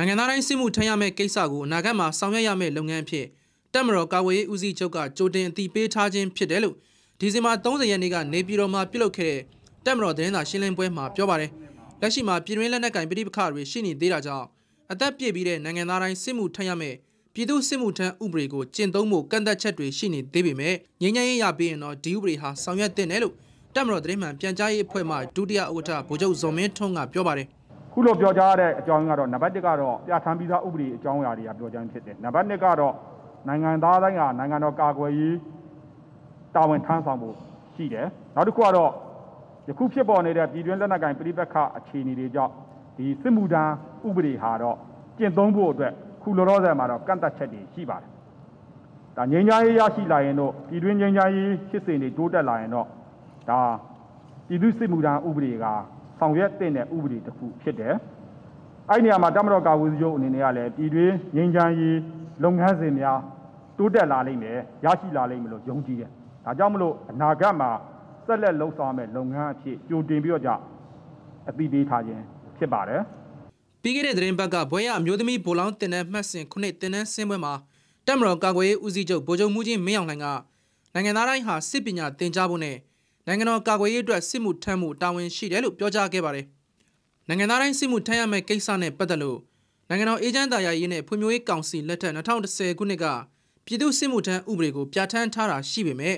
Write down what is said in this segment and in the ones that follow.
နိုင်ငံသားတိုင်းစစ်မှုထမ်းရမယ့်ကိစ္စကိုအနာဂတ်မှာဆောင်ရွက်ရမယ့်လုပ်ငန်းအဖြစ်တက်မတော်ကာဝေးဦးစီးချုပ်ကကြိုတင်အသိပေးထားခြင်းဖြစ်တယ်လို့ဒီဇင်ဘာ30ရက်နေ့ကနေပြည်တော်မှာပြုလုပ်ခဲ့တဲ့တက်မတော်သတင်းစာရှင်းလင်းပွဲမှာပြောပါတယ်။လက်ရှိမှာပြည်တွင်းလက်နက်ကင်ပြည်ပခတွေရှိနေသေးတာကြောင့်အသက်ပြည့်ပြီးတဲ့နိုင်ငံသားတိုင်းစစ်မှုထမ်းရမယ့်ပြည်သူစစ်မှုထမ်းဥပဒေကိုကျင့်သုံးဖို့ကန့်သက်ချက်တွေရှိနေသေးပေမဲ့ငြိမ်းချမ်းရေးရပြီးရင်တော့ဒီဥပဒေဟာဆောင်ရွက်သင့်တယ်လို့တက်မတော်သတင်းမှန်ပြန်ကြားရေးအဖွဲ့မှဒုတိယဥက္ကဋ္ဌဗိုလ်ချုပ်ဇော်မင်းထွန်းကပြောပါတယ်။ခုလိုပြောကြားရတဲ့အကြောင်းကတော့နံပါတ်1ကတော့ပြဋ္ဌာန်းပြီးသားဥပဒေအကြောင်းအရာတွေကပြောကြားဖြစ်တယ်နံပါတ်2ကတော့နိုင်ငံသားတိုင်းဟာနိုင်ငံတော်ကာကွယ်ရေးတာဝန်ထမ်းဆောင်ဖို့ရှိတယ်နောက်တစ်ခုကတော့ယခုဖြစ်ပေါ်နေတဲ့ပြည်တွင်းလက်နက်ကိုင်ပြိပက္ခအခြေအနေတွေကြောင့်ဒီစစ်မှုထမ်းဥပဒေဟာတော့ကျင့်သုံးဖို့အတွက်ခုလောလောဆယ်မှာတော့ကန့်သတ်ချက်တွေရှိပါတယ်ဒါငြိမ်းချမ်းရေးရရှိလာရင်တော့ပြည်တွင်းငြိမ်းချမ်းရေးဖြစ်စဉ်တွေတိုးတက်လာရင်တော့ဒါပြည်သူစစ်မှုထမ်းဥပဒေကဆောင်ရွက်တဲ့ဥပဒေတစ်ခုဖြစ်တယ်။အဲ့ဒီနေရာမှာတမတော်ကာဝေးရုပ်အနေနဲ့ကလည်းပြည်တွင်းငြိမ်းချမ်းရေးလုပ်ငန်းစဉ်များတိုးတက်လာလိမ့်မယ်ရရှိလာလိမ့်မယ်လို့ယုံကြည်တယ်။ဒါကြောင့်မလို့အနာဂတ်မှာဆက်လက်လှုပ်ဆောင်မယ်လုပ်ငန်းအဖြစ်ကြိုတင်ပြီးတော့ကြအသိပေးထားခြင်းဖြစ်ပါတယ်။ပြီးခဲ့တဲ့သတင်းပတ်ကဘွဲရအမျိုးသမီးဗိုလ်လောင်းတင်နန်းမှတ်စဉ်ခုနှစ်တင်နန်းဆင်းပွဲမှာတမတော်ကာကွယ်ရေးဦးစီးချုပ်ဗိုလ်ချုပ်မှုချင်းမင်းအောင်လှိုင်ကနိုင်ငံသားတိုင်းဟာစစ်ပညာသင်ကြားဖို့နဲ့နိုင်ငံတော်ကာကွယ်ရေးအတွက်စစ်မှုထမ်းမှုတာဝန်ရှိတယ်လို့ပြောကြားခဲ့ပါတယ်။နိုင်ငံသားတိုင်းစစ်မှုထမ်းရမယ့်ကိစ္စနဲ့ပတ်သက်လို့နိုင်ငံတော်အေဂျင့်တာယာရေးနဲ့ဖွံ့ဖြိုးရေးကောင်စီလက်ထက်2010ခုနှစ်ကပြည်သူ့စစ်မှုထမ်းဥပဒေကိုပြဋ္ဌာန်းထားတာရှိပေမဲ့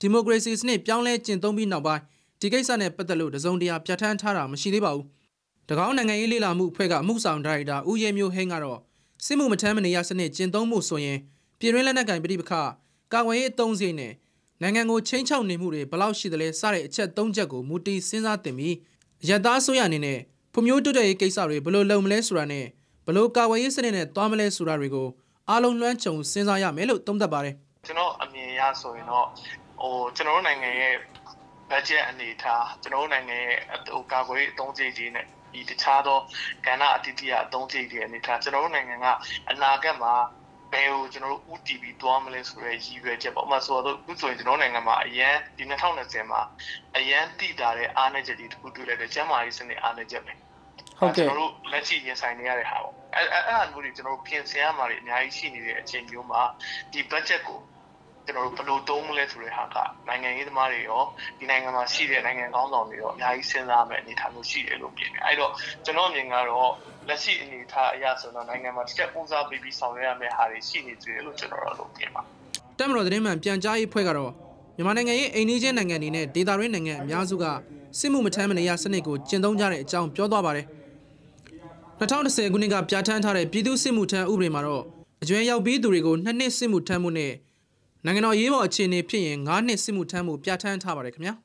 ဒီမိုကရေစီစနစ်ပြောင်းလဲကျင့်သုံးပြီးနောက်ပိုင်းဒီကိစ္စနဲ့ပတ်သက်လို့တစုံတရာပြဋ္ဌာန်းထားတာမရှိသေးပါဘူး။၎င်းနိုင်ငံရေးလေလာမှုအဖွဲ့ကအမှုဆောင်ဒါရိုက်တာဦးရဲမျိုးဟင်းကတော့စစ်မှုမထမ်းမနေရစနစ်ကျင့်သုံးမှုဆိုရင်ပြည်တွင်းလက်နက်ကင်ပြည်ပခါကာကွယ်ရေးအသုံးစရိတ်နဲ့နိုင်ငံကိုချင်းချောက်နေမှုတွေဘလောက်ရှိသလဲစတဲ့အချက်၃ချက်ကိုမူတည်စဉ်းစားတင်ပြီးရတားဆိုရအနေနဲ့ဖွံ့ဖြိုးတိုးတက်ရေးကိစ္စတွေဘလို့လုပ်မလဲဆိုတာနဲ့ဘလို့ကာဝေးရေးစနစ်နဲ့သွားမလဲဆိုတာတွေကိုအားလုံးလွှမ်းခြုံစဉ်းစားရမယ်လို့သုံးသပ်ပါတယ်ကျွန်တော်အမြင်အရဆိုရင်တော့ဟိုကျွန်တော်တို့နိုင်ငံရဲ့ budget အနေထားကျွန်တော်တို့နိုင်ငံရဲ့ဟိုကာကွယ်ရေးအသုံးစရိတ်ကြီးနဲ့ဒီတခြားသောကဏ္ဍအတိအကျအသုံးစရိတ်တွေအနေထားကျွန်တော်တို့နိုင်ငံကအနာဂတ်မှာဘယ်ကိုကျွန်တော်တို့ UTV သွားမလဲဆိုရဲရည်ရွယ်ချက်ပေါ့။ဥပမာဆိုတော့အခုဆိုရင်ကျွန်တော်နိုင်ငံမှာအရန်ဒီ2020မှာအရန်တည်တာတဲ့အားနည်းချက်တွေတခုတွေ့လိုက်တဲ့ကျန်းမာရေးစနစ်အားနည်းချက်ပဲ။ဟုတ်ကဲ့ကျွန်တော်တို့လက်ရှိရင်ဆိုင်နေရတဲ့ဟာပေါ့။အဲအဲအားမျိုးတွေကျွန်တော်တို့ပြင်ဆင်ရမှာတွေအများကြီးရှိနေတဲ့အချိန်မျိုးမှာဒီ budget ကိုကျွန်တော်တို့ဘယ်လိုတုံးမလဲဆိုတဲ့ဟာကနိုင်ငံရေးသမားတွေရောဒီနိုင်ငံမှာရှိတဲ့နိုင်ငံကောင်းဆောင်တွေရောအများကြီးစဉ်းစားမယ်အနေထားမျိုးရှိတယ်လို့ပြင်တယ်အဲ့တော့ကျွန်တော်အမြင်ကတော့လက်ရှိအနေထားအရဆိုတော့နိုင်ငံမှာတစ်ချက်ပူစားပေးပြီးဆောင်ရွက်ရမယ့်ဟာတွေရှိနေသေးတယ်လို့ကျွန်တော်တို့ပြင်ပါတက်မတော်သတင်းမှန်ပြန်ကြားရေးဖွဲ့ကတော့မြန်မာနိုင်ငံရဲ့အိန္ဒိယနိုင်ငံအနေနဲ့ဒေတာရင်းနိုင်ငံအများစုကစစ်မှုမထမ်းမနေရစနစ်ကိုကျင့်သုံးကြတဲ့အကြောင်းပြောသွားပါတယ်2010ခုနှစ်ကပြဋ္ဌာန်းထားတဲ့ပြည်သူ့စစ်မှုထမ်းဥပဒေမှာတော့အကြွယ်ရောက်ပြီးသူတွေကိုနှစ်နှစ်စစ်မှုထမ်းမှုနဲ့နိုင်ငံတော်ရေးပေါ်အခြေအနေဖြစ်ရင်9နှစ်စစ်မှုထမ်းမှုပြဋ္ဌာန်းထားပါတယ်ခင်ဗျာ။